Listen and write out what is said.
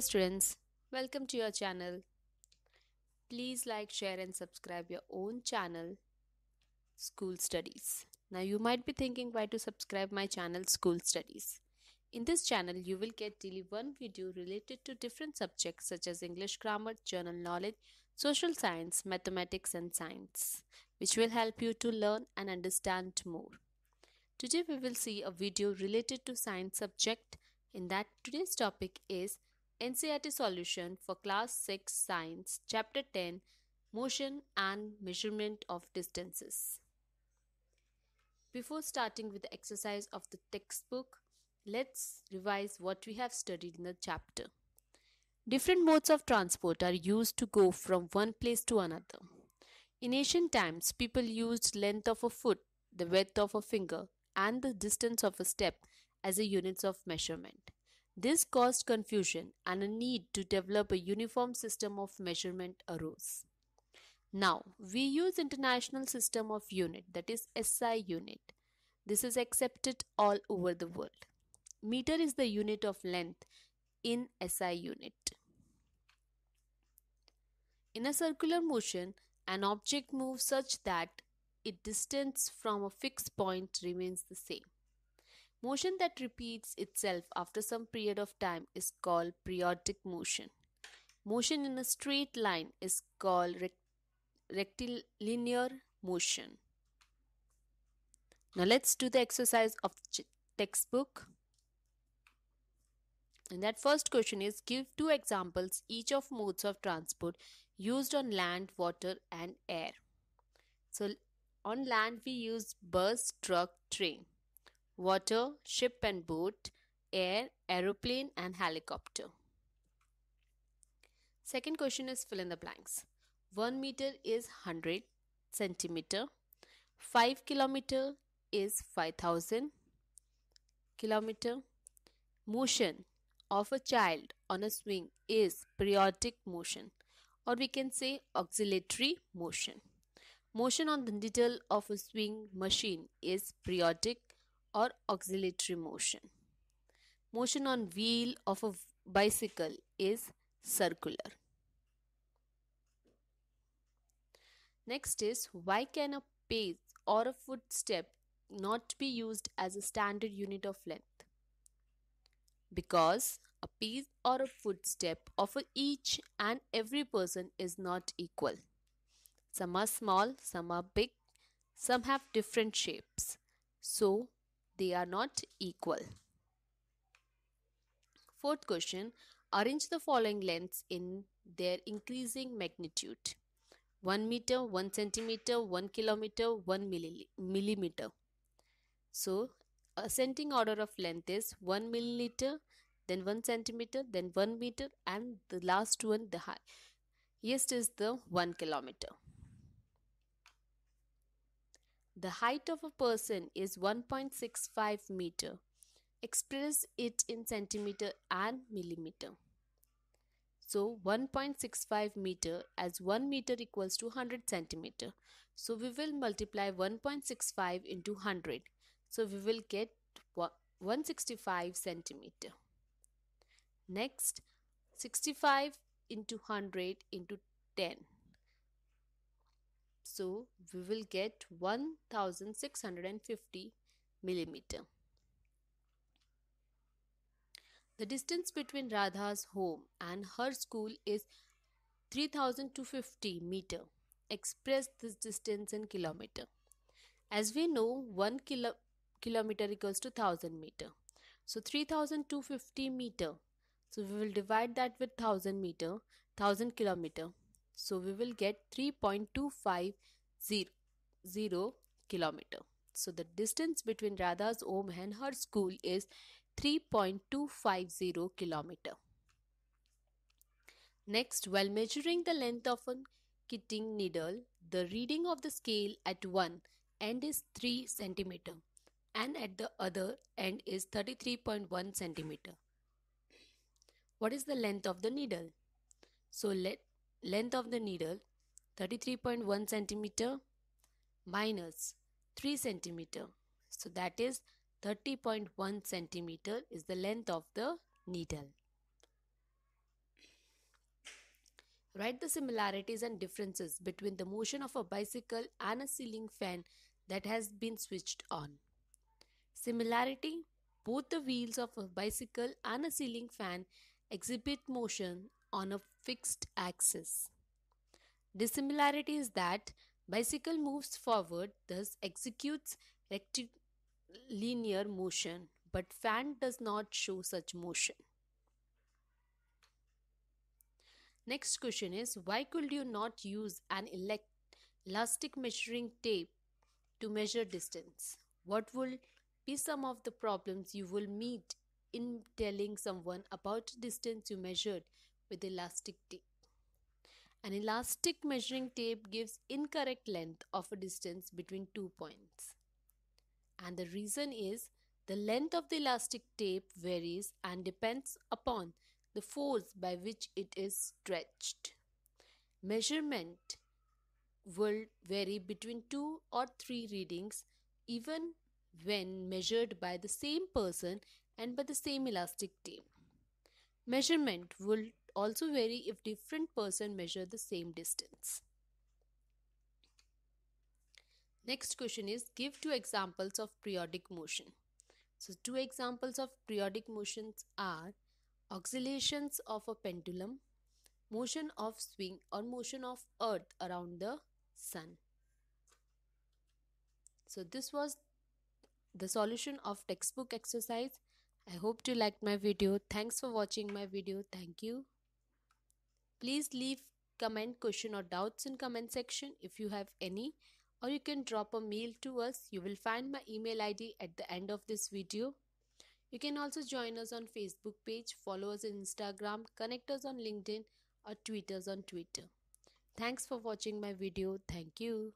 students, welcome to your channel. Please like, share and subscribe your own channel, School Studies. Now you might be thinking why to subscribe my channel, School Studies. In this channel, you will get daily one video related to different subjects such as English grammar, general knowledge, social science, mathematics and science, which will help you to learn and understand more. Today we will see a video related to science subject. In that today's topic is NCERT solution for class 6 science chapter 10 motion and measurement of distances. Before starting with the exercise of the textbook, let's revise what we have studied in the chapter. Different modes of transport are used to go from one place to another. In ancient times, people used length of a foot, the width of a finger, and the distance of a step as a units of measurement. This caused confusion and a need to develop a uniform system of measurement arose. Now, we use international system of unit that is SI unit. This is accepted all over the world. Meter is the unit of length in SI unit. In a circular motion, an object moves such that its distance from a fixed point remains the same. Motion that repeats itself after some period of time is called periodic motion. Motion in a straight line is called rect rectilinear motion. Now let's do the exercise of the textbook. And that first question is give two examples each of modes of transport used on land, water and air. So on land we use bus, truck, train water, ship and boat, air, aeroplane and helicopter. Second question is fill in the blanks. 1 meter is 100 centimeter. 5 kilometer is 5000 kilometer. Motion of a child on a swing is periodic motion or we can say auxiliary motion. Motion on the needle of a swing machine is periodic or auxiliary motion. Motion on wheel of a bicycle is circular. Next is why can a pace or a footstep not be used as a standard unit of length? Because a pace or a footstep of each and every person is not equal. Some are small, some are big, some have different shapes. So, they are not equal. Fourth question, arrange the following lengths in their increasing magnitude. 1 meter, 1 centimeter, 1 kilometer, 1 millimeter. So, ascending order of length is 1 milliliter, then 1 centimeter, then 1 meter, and the last one, the highest is the 1 kilometer. The height of a person is 1.65 meter. Express it in centimeter and millimeter. So 1.65 meter as 1 meter equals to 100 centimeter. So we will multiply 1.65 into 100. So we will get 165 centimeter. Next 65 into 100 into 10. So we will get 1650 millimeter. The distance between Radha's home and her school is 3250 meter. Express this distance in kilometer. As we know, 1 kilo, kilometer equals to 1000 meter. So 3250 meter. So we will divide that with 1000 meter, 1000 kilometer. So we will get 3.250 kilometer. So the distance between Radha's home and her school is 3.250 kilometer. Next, while measuring the length of a knitting needle, the reading of the scale at one end is 3 centimeter and at the other end is 33.1 centimeter. What is the length of the needle? So let length of the needle 33.1 centimeter minus 3 centimeter so that is 30.1 centimeter is the length of the needle write the similarities and differences between the motion of a bicycle and a ceiling fan that has been switched on similarity both the wheels of a bicycle and a ceiling fan exhibit motion on a fixed axis. Dissimilarity is that bicycle moves forward, thus executes rectilinear motion, but fan does not show such motion. Next question is why could you not use an elect- elastic measuring tape to measure distance? What will be some of the problems you will meet in telling someone about distance you measured with elastic tape. An elastic measuring tape gives incorrect length of a distance between two points. And the reason is the length of the elastic tape varies and depends upon the force by which it is stretched. Measurement will vary between two or three readings even when measured by the same person and by the same elastic tape. Measurement will also vary if different person measure the same distance. Next question is give two examples of periodic motion. So two examples of periodic motions are oscillations of a pendulum, motion of swing or motion of earth around the sun. So this was the solution of textbook exercise. I hope you liked my video. Thanks for watching my video. Thank you. Please leave comment, question or doubts in comment section if you have any or you can drop a mail to us. You will find my email ID at the end of this video. You can also join us on Facebook page, follow us on Instagram, connect us on LinkedIn or tweet us on Twitter. Thanks for watching my video. Thank you.